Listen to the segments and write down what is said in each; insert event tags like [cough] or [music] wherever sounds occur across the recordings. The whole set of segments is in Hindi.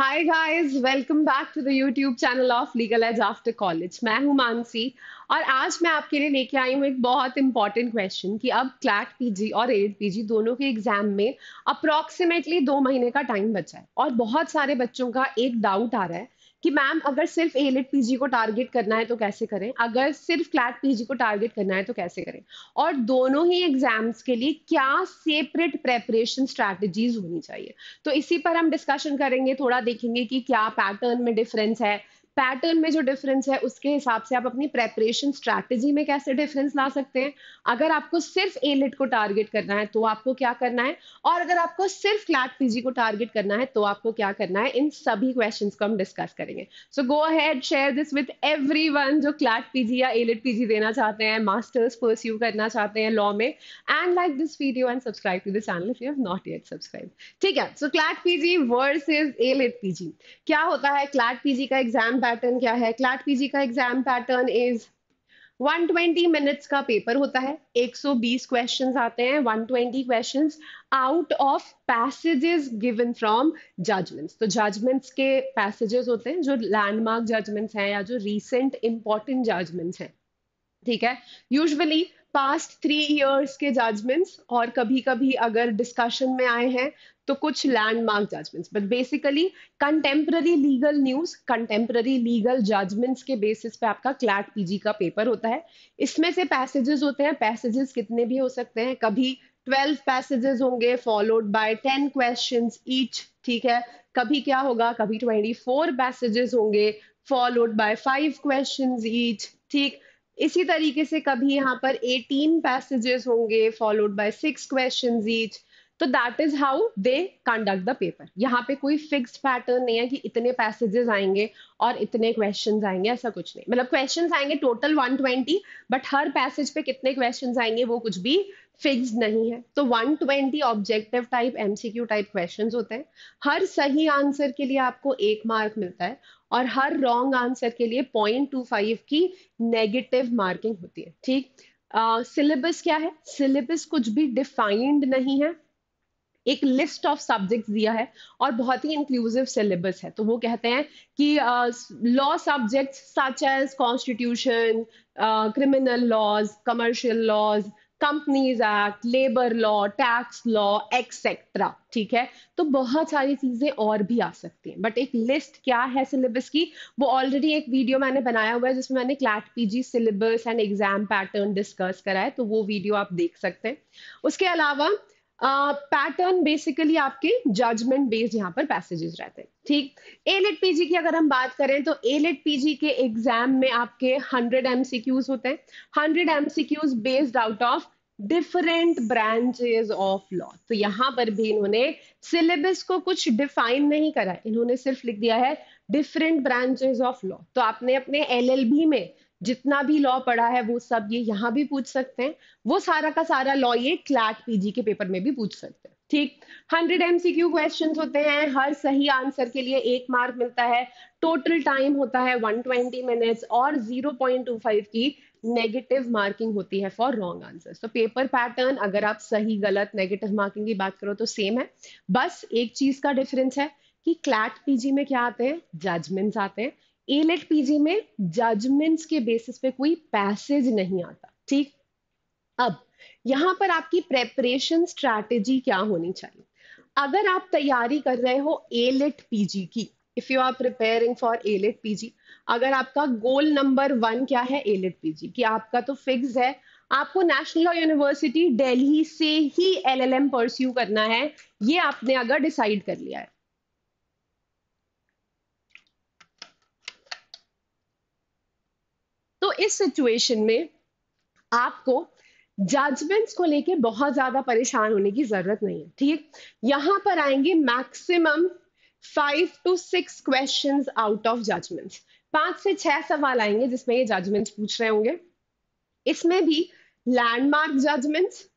hi guys welcome back to the YouTube channel of Legal Edge after college मैं हूं मानसी और आज मैं आपके लिए लेके आई हूं एक बहुत इंपॉर्टेंट क्वेश्चन कि अब क्लैट पीजी और एड पीजी दोनों के एग्जाम में अप्रॉक्सीमेटली दो महीने का टाइम बचा है और बहुत सारे बच्चों का एक डाउट आ रहा है कि मैम अगर सिर्फ ए लिट पीजी को टारगेट करना है तो कैसे करें अगर सिर्फ क्लैट पीजी को टारगेट करना है तो कैसे करें और दोनों ही एग्जाम्स के लिए क्या सेपरेट प्रेपरेशन स्ट्रैटेजीज होनी चाहिए तो इसी पर हम डिस्कशन करेंगे थोड़ा देखेंगे कि क्या पैटर्न में डिफरेंस है पैटर्न में जो डिफरेंस है उसके हिसाब से आप अपनी प्रेपरेशन स्ट्रैटेजी में कैसे डिफरेंस ला सकते हैं अगर आपको सिर्फ ए लिट को टारगेट करना है तो आपको क्या करना है और अगर आपको सिर्फ क्लैट पीजी को टारगेट करना है तो आपको क्या करना है इन सभी क्वेश्चन को हम डिस्कस करेंगे so go ahead share this with every जो क्लैट पीजी या ए लिट पीजी देना चाहते हैं मास्टर्स परस्यू करना चाहते हैं लॉ में and like this video and subscribe to the channel if you not yet subscribe ठीक है so CLAT PG versus AILET PG क्या होता है क्लैट पीजी का एग्जाम पैटर्न क्या है क्लैट पीजी का एग्जाम पैटर्न इज 120 मिनट्स का पेपर होता है 120 क्वेश्चंस आते हैं 120 questions out of passages given from judgments तो जजमेंट्स के पैसेजेस होते हैं जो लैंडमार्क जजमेंट्स हैं या जो रीसेंट इंपॉर्टेंट जजमेंट्स हैं ठीक है यूजुअली पास्ट थ्री इयर्स के जजमेंट्स और कभी कभी अगर डिस्कशन में आए हैं तो कुछ landmark judgments but basically contemporary legal news contemporary legal judgments के बेसिस पे आपका क्लैट पीजी का पेपर होता है इसमें से पैसेजेस होते हैं पैसेजेस कितने भी हो सकते हैं कभी ट्वेल्व पैसेजेस होंगे followed by ten question each ठीक है कभी क्या होगा कभी ट्वेंटी फोर पैसेजेस होंगे followed by five question each ठीक इसी तरीके से कभी यहाँ पर 18 पैसेजेस होंगे followed by six question each तो that is how they conduct the paper यहाँ पे कोई फिक्स पैटर्न नहीं है कि इतने पैसेजेस आएंगे और इतने क्वेश्चन आएंगे ऐसा कुछ नहीं मतलब क्वेश्चन आएंगे टोटल 120 बट हर पैसेज पे कितने क्वेश्चन आएंगे वो कुछ भी फिक्स नहीं है तो 120 objective type MCQ type question होते हैं हर सही आंसर के लिए आपको एक मार्क मिलता है और हर रॉन्ग आंसर के लिए पॉइंट टू फाइव की नेगेटिव मार्किंग होती है ठीक सिलेबस uh, क्या है सिलेबस कुछ भी डिफाइंड नहीं है एक लिस्ट ऑफ सब्जेक्ट्स दिया है और बहुत ही इंक्लूसिव सिलेबस है तो वो कहते हैं कि law subjects such as constitution criminal laws commercial laws companies act labour law tax law etcetera ठीक है तो बहुत सारी चीजें और भी आ सकती हैं बट एक लिस्ट क्या है सिलेबस की वो ऑलरेडी एक वीडियो मैंने बनाया हुआ है जिसमें मैंने CLAT PG syllabus and exam pattern discuss करा है तो वो वीडियो आप देख सकते हैं उसके अलावा पैटर्न uh, बेसिकली आपके जजमेंट बेस्ड यहाँ पर पैसेजेस रहते हैं ठीक ए लेट पीजी की अगर हम बात करें तो ए लेट पीजी के एग्जाम में आपके हंड्रेड एमसीक्यूज होते हैं 100 MCQs based out of different branches of law तो यहाँ पर भी इन्होंने सिलेबस को कुछ डिफाइन नहीं करा इन्होंने सिर्फ लिख दिया है डिफरेंट ब्रांचेज ऑफ लॉ तो आपने अपने बी में जितना भी लॉ पढ़ा है वो सब ये यहाँ भी पूछ सकते हैं वो सारा का सारा लॉ ये क्लैट पीजी के पेपर में भी पूछ सकते हैं ठीक हंड्रेड एमसीक्यू क्वेश्चन होते हैं हर सही आंसर के लिए एक मार्क मिलता है टोटल टाइम होता है 120 मिनट्स और 0.25 की नेगेटिव मार्किंग होती है फॉर रॉन्ग आंसर तो पेपर पैटर्न अगर आप सही गलत नेगेटिव मार्किंग की बात करो तो सेम है बस एक चीज का डिफरेंस है कि क्लैट पीजी में क्या आते हैं जजमेंट्स आते हैं एलेट पीजी e में जजमेंट्स के बेसिस पे कोई पैसेज नहीं आता ठीक अब यहां पर आपकी प्रेपरेशन स्ट्रेटेजी क्या होनी चाहिए अगर आप तैयारी कर रहे हो एलेट पीजी e की if you are preparing for AILET PG अगर आपका गोल नंबर वन क्या है एलेट पीजी कि आपका तो फिक्स है आपको नेशनल यूनिवर्सिटी दिल्ली से ही एलएलएम परस्यू करना है ये आपने अगर डिसाइड कर लिया है इस सिचुएशन में आपको जजमेंट्स को लेके बहुत ज्यादा परेशान होने की जरूरत नहीं है ठीक यहां पर आएंगे maximum five to six question out of judgements पांच से छह सवाल आएंगे जिसमें ये जजमेंट्स पूछ रहे होंगे इसमें भी लैंडमार्क जजमेंट्स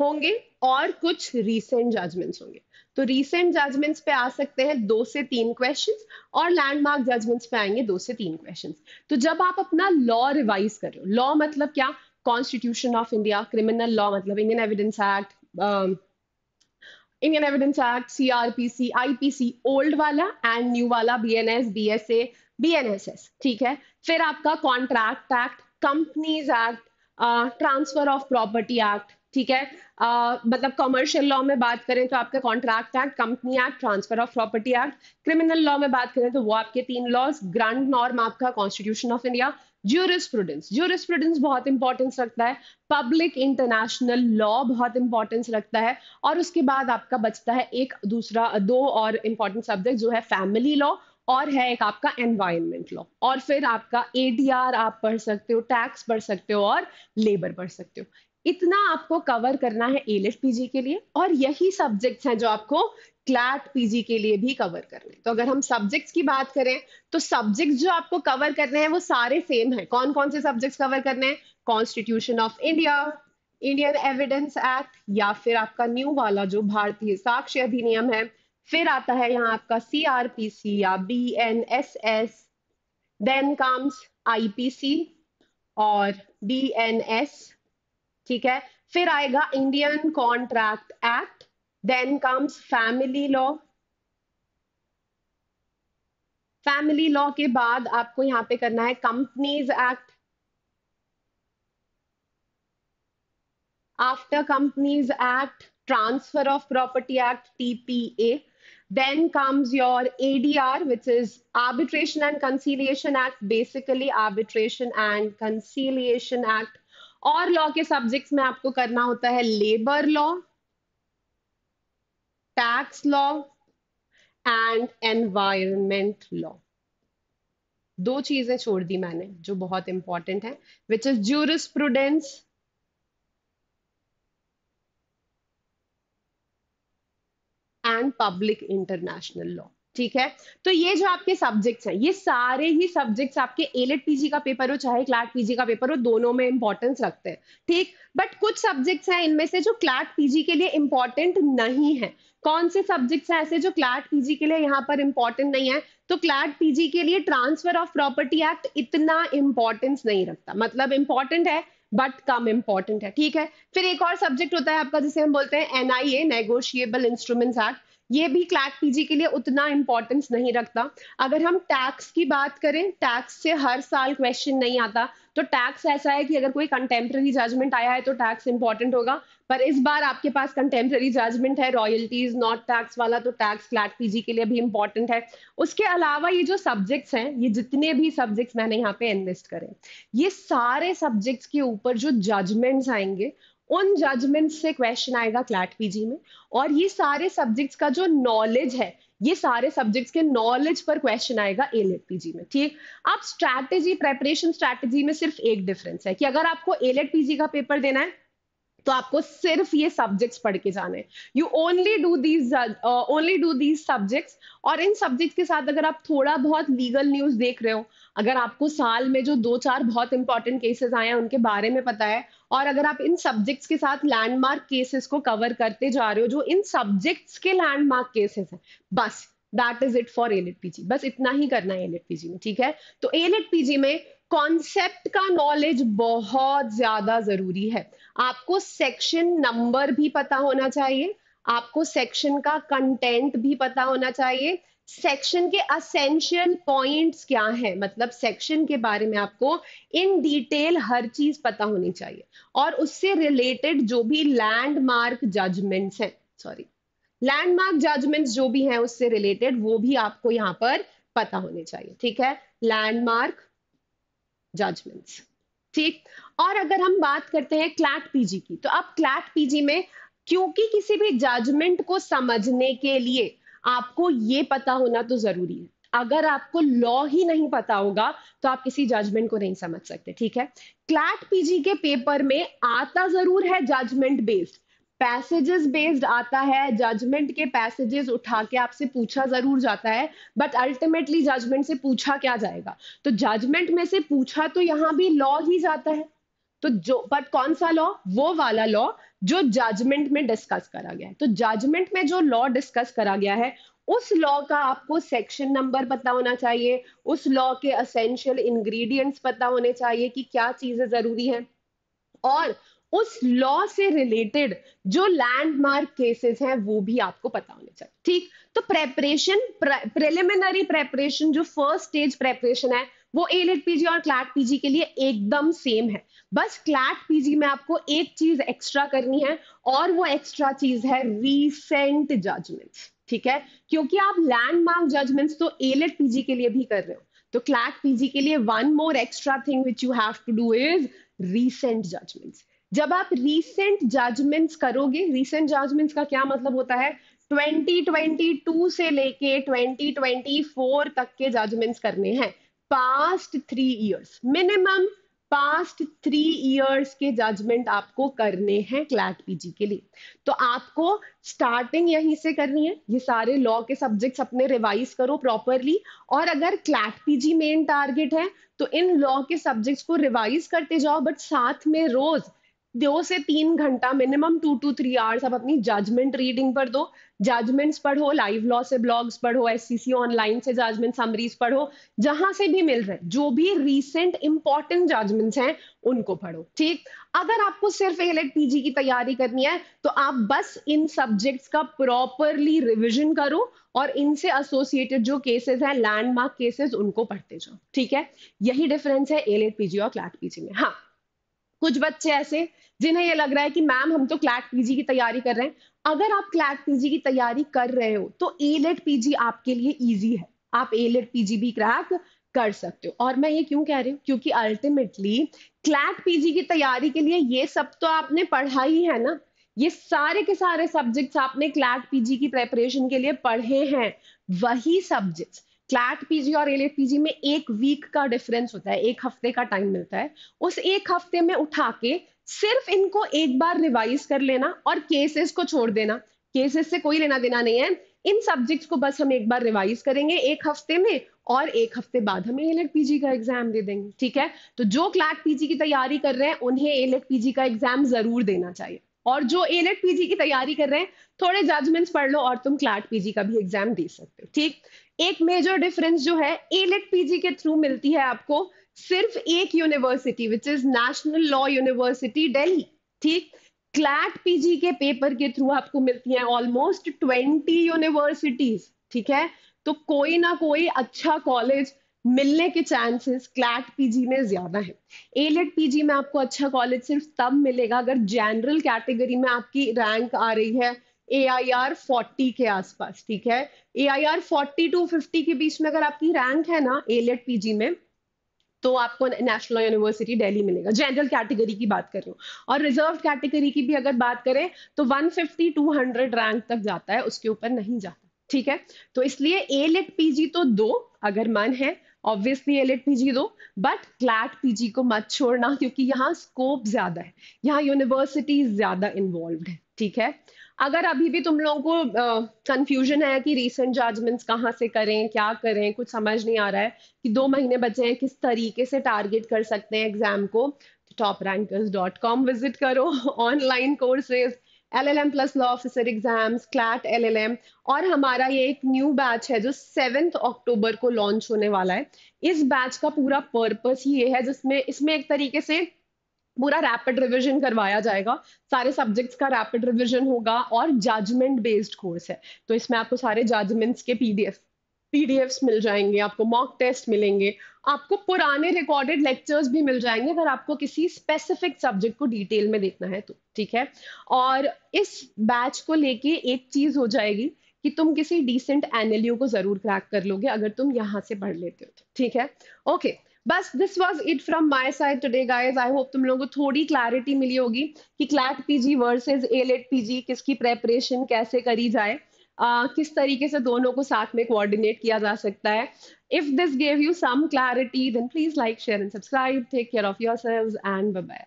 होंगे और कुछ रीसेंट जजमेंट्स होंगे तो रीसेंट जजमेंट्स पे आ सकते हैं दो से तीन क्वेश्चंस और लैंडमार्क जजमेंट्स पे आएंगे दो से तीन क्वेश्चंस तो जब आप अपना लॉ रिवाइज कर रहे हो लॉ मतलब क्या constitution of India criminal law मतलब Indian evidence act Indian evidence act CrPC IPC old वाला एंड न्यू वाला बीएनएस बीएसए बीएनएसएस ठीक है फिर आपका contract act companies act transfer of property act ठीक है मतलब कॉमर्शियल लॉ में बात करें तो आपका contract act company act transfer of property act criminal law में बात करें तो वो आपके तीन लॉज ग्रांड नॉर्म आपका constitution of India jurisprudence jurisprudence बहुत इंपॉर्टेंस रखता है पब्लिक इंटरनेशनल लॉ बहुत इंपॉर्टेंस रखता है और उसके बाद आपका बचता है एक दूसरा दो और इंपॉर्टेंट सब्जेक्ट जो है फैमिली लॉ और है एक आपका एनवायरमेंट लॉ और फिर आपका एडीआर आप पढ़ सकते हो टैक्स पढ़ सकते हो और लेबर पढ़ सकते हो इतना आपको कवर करना है ए पीजी के लिए और यही सब्जेक्ट्स हैं जो आपको क्लैट पीजी के लिए भी कवर करने हैं तो अगर हम सब्जेक्ट्स की बात करें तो सब्जेक्ट्स जो आपको कवर करने हैं वो सारे सेम हैं कौन कौन से सब्जेक्ट्स कवर करने हैं constitution of India Indian evidence act या फिर आपका न्यू वाला जो भारतीय साक्ष्य अधिनियम है फिर आता है यहाँ आपका सी आर पी सी या B N S S then comes I P C और बी एन एस ठीक है फिर आएगा Indian contract act then comes family law family law के बाद आपको यहां पे करना है companies act after companies act transfer of property act tpa then comes your adr which is arbitration and conciliation act basically arbitration and conciliation act और लॉ के सब्जेक्ट्स में आपको करना होता है labour law tax law and environment law दो चीजें छोड़ दी मैंने जो बहुत इंपॉर्टेंट है which is prudence and public international law ठीक है तो ये जो आपके सब्जेक्ट्स हैं ये सारे ही सब्जेक्ट्स आपके एलेट पीजी का पेपर हो चाहे क्लार्क पीजी का पेपर हो दोनों में इंपॉर्टेंस रखते हैं ठीक बट कुछ सब्जेक्ट्स हैं इनमें से जो क्लार्क पीजी के लिए इंपॉर्टेंट नहीं है कौन से सब्जेक्ट्स हैं ऐसे जो क्लार्क पीजी के लिए यहाँ पर इंपॉर्टेंट नहीं है तो क्लार्क पीजी के लिए ट्रांसफर ऑफ प्रॉपर्टी एक्ट इतना इंपॉर्टेंस नहीं रखता मतलब इंपॉर्टेंट है बट कम इंपॉर्टेंट है ठीक है फिर एक और सब्जेक्ट होता है आपका जिसे हम बोलते हैं एनआईए नेगोशिएबल इंस्ट्रूमेंट्स एक्ट ये भी क्लैट पीजी के लिए उतना इंपॉर्टेंस नहीं रखता अगर हम टैक्स की बात करें टैक्स से हर साल क्वेश्चन नहीं आता तो टैक्स ऐसा है कि अगर कोई कंटेम्प्रेरी जजमेंट आया है तो टैक्स इंपॉर्टेंट होगा पर इस बार आपके पास कंटेम्प्रेरी जजमेंट है रॉयल्टीज नॉट टैक्स वाला तो टैक्स फ्लैट पीजी के लिए भी इंपॉर्टेंट है उसके अलावा ये जो सब्जेक्ट्स हैं ये जितने भी सब्जेक्ट्स मैंने यहाँ पे इन्वेस्ट करें ये सारे सब्जेक्ट्स के ऊपर जो जजमेंट्स आएंगे उन जजमेंट से क्वेश्चन आएगा क्लैट पीजी में और ये सारे सब्जेक्ट्स का जो नॉलेज है ये सारे सब्जेक्ट्स के नॉलेज पर क्वेश्चन आएगा ए लेट पीजी में ठीक आप स्ट्रैटेजी प्रेपरेशन स्ट्रैटेजी में सिर्फ एक डिफरेंस है कि अगर आपको ए लेट पीजी का पेपर देना है तो आपको सिर्फ ये सब्जेक्ट्स पढ़ के जाना है you only do these only do these subjects और इन सब्जेक्ट के साथ अगर आप थोड़ा बहुत लीगल न्यूज देख रहे हो अगर आपको साल में जो दो चार बहुत इंपॉर्टेंट केसेस आए हैं उनके बारे में पता है और अगर आप इन सब्जेक्ट्स के साथ लैंडमार्क केसेस को कवर करते जा रहे हो जो इन सब्जेक्ट्स के लैंडमार्क केसेस हैं बस that is it for AILET PG बस इतना ही करना है एलेट पीजी में ठीक है तो एलेट पीजी में कॉन्सेप्ट का नॉलेज बहुत ज्यादा जरूरी है आपको सेक्शन नंबर भी पता होना चाहिए आपको सेक्शन का कंटेंट भी पता होना चाहिए सेक्शन के असेंशियल पॉइंट्स क्या हैं मतलब सेक्शन के बारे में आपको इन डिटेल हर चीज पता होनी चाहिए और उससे रिलेटेड जो भी लैंडमार्क जजमेंट्स हैं सॉरी लैंडमार्क जजमेंट्स जो भी हैं उससे रिलेटेड वो भी आपको यहां पर पता होने चाहिए ठीक है लैंडमार्क जजमेंट्स ठीक और अगर हम बात करते हैं क्लैट पीजी की तो आप क्लैट पीजी में क्योंकि किसी भी जजमेंट को समझने के लिए आपको ये पता होना तो जरूरी है अगर आपको लॉ ही नहीं पता होगा तो आप किसी जजमेंट को नहीं समझ सकते ठीक है क्लैट पीजी के पेपर में आता जरूर है जजमेंट बेस्ड पैसेजेस बेस्ड आता है जजमेंट के पैसेजेस उठा के आपसे पूछा जरूर जाता है बट अल्टीमेटली जजमेंट से पूछा क्या जाएगा तो जजमेंट में से पूछा तो यहाँ भी लॉ ही जाता है तो जो बट कौन सा लॉ वो वाला लॉ जो जजमेंट में डिस्कस करा गया है तो जजमेंट में जो लॉ डिस्कस करा गया है उस लॉ का आपको सेक्शन नंबर पता होना चाहिए उस लॉ के असेंशियल इंग्रेडिएंट्स पता होने चाहिए कि क्या चीजें जरूरी हैं और उस लॉ से रिलेटेड जो लैंडमार्क केसेस हैं वो भी आपको पता होने चाहिए ठीक तो प्रेपरेशन प्रेलिमिनरी प्रेपरेशन जो फर्स्ट स्टेज प्रेपरेशन है वो एलेट पीजी और क्लैट पीजी के लिए एकदम सेम है बस क्लैट पीजी में आपको एक चीज एक्स्ट्रा करनी है और वो एक्स्ट्रा चीज है रीसेंट जजमेंट्स ठीक है क्योंकि आप लैंडमार्क जजमेंट्स तो एलेट पीजी के लिए भी कर रहे हो तो क्लैट पीजी के लिए one more extra thing which you have to do is recent judgements जब आप रीसेंट जजमेंट्स करोगे रीसेंट जजमेंट्स का क्या मतलब होता है 2022 से लेके 2024 तक के जजमेंट्स करने हैं past three years minimum past three years के जजमेंट आपको करने हैं क्लैट पीजी के लिए तो आपको स्टार्टिंग यहीं से करनी है ये सारे लॉ के सब्जेक्ट्स अपने रिवाइज करो प्रॉपरली और अगर क्लैट पीजी मेन टारगेट है तो इन लॉ के सब्जेक्ट्स को रिवाइज करते जाओ बट साथ में रोज दो से तीन घंटा minimum two two three hours आप अपनी जजमेंट रीडिंग पर दो जजमेंट्स पढ़ो लाइव लॉ से ब्लॉग्स पढ़ो एस ऑनलाइन से जजमेंट समरीज पढ़ो जहां से भी मिल रहे जो भी रीसेंट इंपॉर्टेंट जजमेंट्स हैं उनको पढ़ो ठीक अगर आपको सिर्फ एल एड पीजी की तैयारी करनी है तो आप बस इन सब्जेक्ट्स का प्रॉपरली रिविजन करो और इनसे एसोसिएटेड जो केसेस हैं लैंडमार्क केसेस उनको पढ़ते जाओ ठीक है यही डिफरेंस है एल एड पीजी और क्लैट पीजी में हाँ कुछ बच्चे ऐसे जिन्हें ये लग रहा है कि मैम हम तो क्लैट पीजी की तैयारी कर रहे हैं अगर आप क्लैट पीजी की तैयारी कर रहे हो तो एलेट पीजी आपके लिए ईजी है आप एलेट पीजी भी क्रैक कर सकते हो और मैं ये क्यों कह रही हूँ क्योंकि अल्टीमेटली क्लैट पीजी की तैयारी के लिए ये सब तो आपने पढ़ा ही है ना ये सारे के सारे सब्जेक्ट्स आपने क्लैट पीजी की प्रेपरेशन के लिए पढ़े हैं वही सब्जेक्ट्स क्लैट पीजी और एल पीजी में एक वीक का डिफरेंस होता है एक हफ्ते का टाइम मिलता है उस एक हफ्ते में उठा के सिर्फ इनको एक बार रिवाइज कर लेना और केसेस को छोड़ देना केसेस से कोई लेना देना नहीं है इन सब्जेक्ट्स को बस हम एक बार रिवाइज करेंगे एक हफ्ते में और एक हफ्ते बाद हमें एलेट पीजी का एग्जाम दे देंगे ठीक है तो जो क्लैट पीजी की तैयारी कर रहे हैं उन्हें एलेट पीजी का एग्जाम जरूर देना चाहिए और जो एनेट पीजी की तैयारी कर रहे हैं थोड़े जजमेंट्स पढ़ लो और तुम क्लाट पीजी का भी एग्जाम दे सकते हो ठीक एक मेजर डिफरेंस जो है एलेट पीजी के थ्रू मिलती है आपको सिर्फ एक university which is national law university Delhi ठीक क्लैट पीजी के पेपर के थ्रू आपको मिलती है ऑलमोस्ट ट्वेंटी यूनिवर्सिटीज ठीक है तो कोई ना कोई अच्छा कॉलेज मिलने के चांसेस क्लैट पीजी में ज्यादा है एलेट पीजी में आपको अच्छा कॉलेज सिर्फ तब मिलेगा अगर जनरल कैटेगरी में आपकी रैंक आ रही है ए आई आर फोर्टी के आसपास ठीक है A I R forty to fifty के बीच में अगर आपकी रैंक है ना एलेट पीजी में तो आपको नेशनल यूनिवर्सिटी दिल्ली मिलेगा जनरल कैटेगरी की बात कर रही हूँ और रिजर्व कैटेगरी की भी अगर बात करें तो 150 200 रैंक तक जाता है उसके ऊपर नहीं जाता ठीक है तो इसलिए ए लिट पीजी तो दो अगर मन है ऑब्वियसली एल पीजी दो बट क्लैट पीजी को मत छोड़ना क्योंकि यहाँ स्कोप ज्यादा है यहाँ यूनिवर्सिटीज ज्यादा इन्वॉल्व है ठीक है अगर अभी भी तुम लोगों को कंफ्यूजन uh, है कि रिसेंट जजमेंट्स कहाँ से करें क्या करें कुछ समझ नहीं आ रहा है कि दो महीने बचे हैं किस तरीके से टारगेट कर सकते हैं एग्जाम को top rankers dot com visit करो online [laughs] courses LLM plus law officer exams CLAT LLM और हमारा ये एक न्यू बैच है जो सेवेंथ अक्टूबर को लॉन्च होने वाला है इस बैच का पूरा पर्पस ही ये है जिसमें इसमें एक तरीके से पूरा रैपिड रिवीजन करवाया जाएगा सारे सब्जेक्ट्स का रैपिड रिवीजन होगा और जजमेंट बेस्ड कोर्स है तो इसमें आपको सारे जजमेंट्स के पीडीएफ पीडीएफ्स मिल जाएंगे आपको मॉक टेस्ट मिलेंगे आपको पुराने रिकॉर्डेड लेक्चर्स भी मिल जाएंगे अगर आपको किसी स्पेसिफिक सब्जेक्ट को डिटेल में देखना है तो ठीक है और इस बैच को लेके एक चीज हो जाएगी कि तुम किसी डिसेंट एनएलयू को जरूर क्रैक कर लोगे अगर तुम यहाँ से पढ़ लेते हो तो, ठीक है ओके बस this was it from my side today guys I hope तुम लोगों को थोड़ी क्लैरिटी मिली होगी कि CLAT PG versus AILET PG किसकी प्रेपरेशन कैसे करी जाए किस तरीके से दोनों को साथ में कोऑर्डिनेट किया जा सकता है if this gave you some clarity then please like share and subscribe take care of yourself and bye